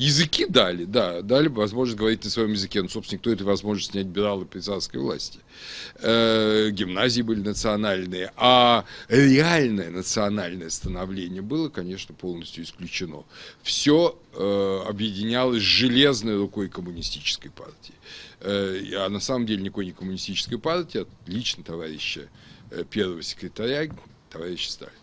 Языки дали, да, дали возможность говорить на своем языке, но, ну, собственно, никто этой возможности не отбирал при царской власти. Э, гимназии были национальные, а реальное национальное становление было, конечно, полностью исключено. Все э, объединялось железной рукой коммунистической партии. Э, а на самом деле никакой не коммунистической партии, а лично товарища э, первого секретаря, товарища Сталина.